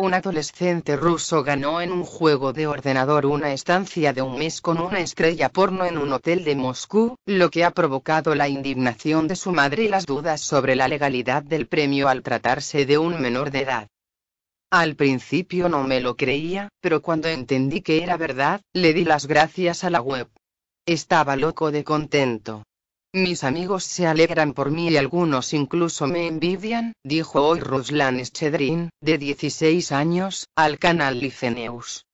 un adolescente ruso ganó en un juego de ordenador una estancia de un mes con una estrella porno en un hotel de Moscú, lo que ha provocado la indignación de su madre y las dudas sobre la legalidad del premio al tratarse de un menor de edad. Al principio no me lo creía, pero cuando entendí que era verdad, le di las gracias a la web. Estaba loco de contento. Mis amigos se alegran por mí y algunos incluso me envidian, dijo hoy Ruslan Schedrin, de 16 años, al canal Liceneus.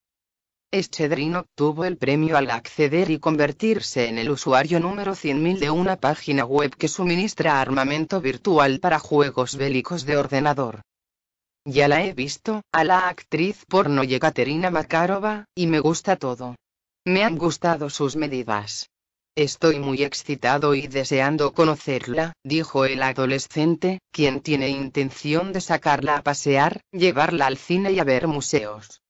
Schedrin obtuvo el premio al acceder y convertirse en el usuario número 100.000 de una página web que suministra armamento virtual para juegos bélicos de ordenador. Ya la he visto, a la actriz porno Yekaterina Makarova, y me gusta todo. Me han gustado sus medidas. Estoy muy excitado y deseando conocerla, dijo el adolescente, quien tiene intención de sacarla a pasear, llevarla al cine y a ver museos.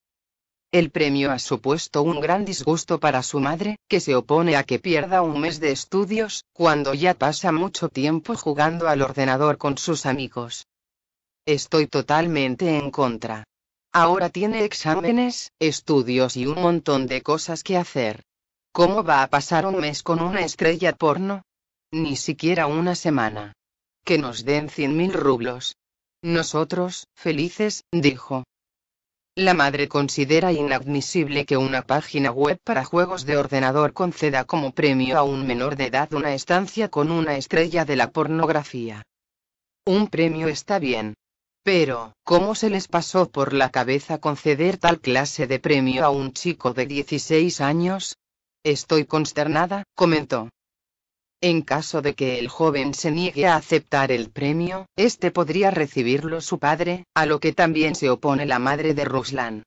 El premio ha supuesto un gran disgusto para su madre, que se opone a que pierda un mes de estudios, cuando ya pasa mucho tiempo jugando al ordenador con sus amigos. Estoy totalmente en contra. Ahora tiene exámenes, estudios y un montón de cosas que hacer. ¿Cómo va a pasar un mes con una estrella porno? Ni siquiera una semana. Que nos den cien mil rublos. Nosotros, felices, dijo. La madre considera inadmisible que una página web para juegos de ordenador conceda como premio a un menor de edad una estancia con una estrella de la pornografía. Un premio está bien. Pero, ¿cómo se les pasó por la cabeza conceder tal clase de premio a un chico de 16 años? Estoy consternada, comentó. En caso de que el joven se niegue a aceptar el premio, este podría recibirlo su padre, a lo que también se opone la madre de Ruslan.